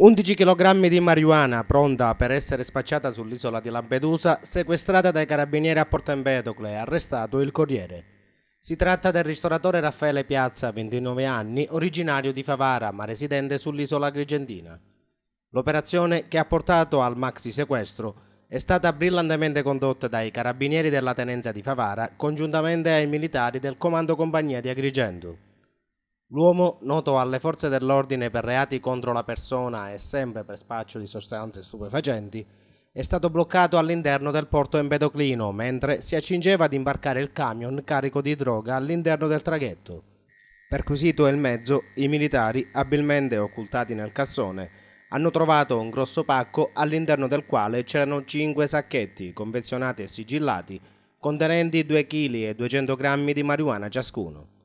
11 kg di marijuana pronta per essere spacciata sull'isola di Lampedusa, sequestrata dai carabinieri a Porto Empedocle, arrestato il Corriere. Si tratta del ristoratore Raffaele Piazza, 29 anni, originario di Favara ma residente sull'isola agrigentina. L'operazione che ha portato al maxi sequestro è stata brillantemente condotta dai carabinieri della tenenza di Favara congiuntamente ai militari del comando compagnia di Agrigento. L'uomo, noto alle forze dell'ordine per reati contro la persona e sempre per spaccio di sostanze stupefacenti, è stato bloccato all'interno del porto Empedoclino mentre si accingeva ad imbarcare il camion carico di droga all'interno del traghetto. Perquisito il mezzo, i militari, abilmente occultati nel cassone, hanno trovato un grosso pacco all'interno del quale c'erano cinque sacchetti confezionati e sigillati contenenti 2 kg e 200 g di marijuana ciascuno.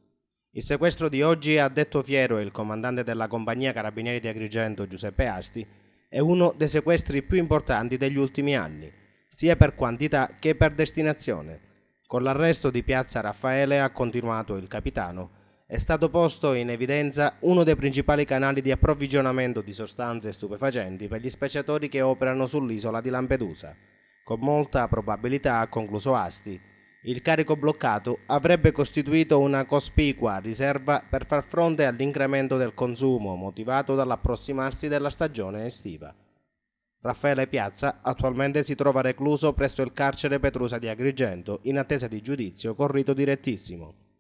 Il sequestro di oggi, ha detto Fiero, il comandante della compagnia Carabinieri di Agrigento Giuseppe Asti, è uno dei sequestri più importanti degli ultimi anni, sia per quantità che per destinazione. Con l'arresto di Piazza Raffaele, ha continuato il capitano, è stato posto in evidenza uno dei principali canali di approvvigionamento di sostanze stupefacenti per gli spacciatori che operano sull'isola di Lampedusa. Con molta probabilità, ha concluso Asti, il carico bloccato avrebbe costituito una cospicua riserva per far fronte all'incremento del consumo motivato dall'approssimarsi della stagione estiva. Raffaele Piazza attualmente si trova recluso presso il carcere Petrusa di Agrigento in attesa di giudizio con rito direttissimo.